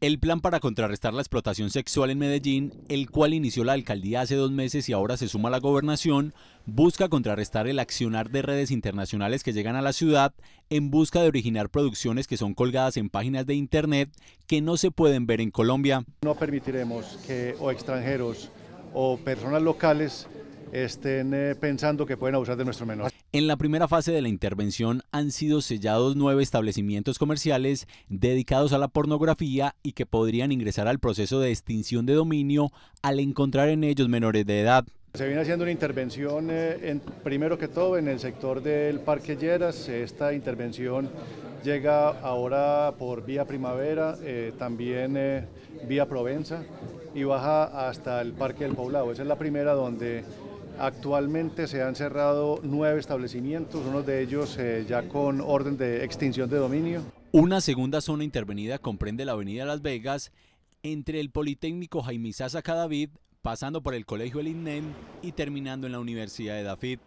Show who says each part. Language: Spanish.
Speaker 1: El plan para contrarrestar la explotación sexual en Medellín, el cual inició la alcaldía hace dos meses y ahora se suma a la gobernación, busca contrarrestar el accionar de redes internacionales que llegan a la ciudad en busca de originar producciones que son colgadas en páginas de Internet que no se pueden ver en Colombia.
Speaker 2: No permitiremos que o extranjeros o personas locales estén eh, pensando que pueden abusar de nuestro menor.
Speaker 1: En la primera fase de la intervención han sido sellados nueve establecimientos comerciales dedicados a la pornografía y que podrían ingresar al proceso de extinción de dominio al encontrar en ellos menores de edad. Se viene
Speaker 2: haciendo una intervención, eh, primero que todo, en el sector del Parque Lleras. Esta intervención llega ahora por vía Primavera, eh, también vía Provenza y baja hasta el Parque del Poblado. Esa es la primera donde Actualmente se han cerrado nueve establecimientos, uno de ellos eh, ya con orden de extinción de dominio.
Speaker 1: Una segunda zona intervenida comprende la avenida Las Vegas, entre el Politécnico Jaime Sasa Cadavid, pasando por el Colegio El INEM y terminando en la Universidad de Dafit.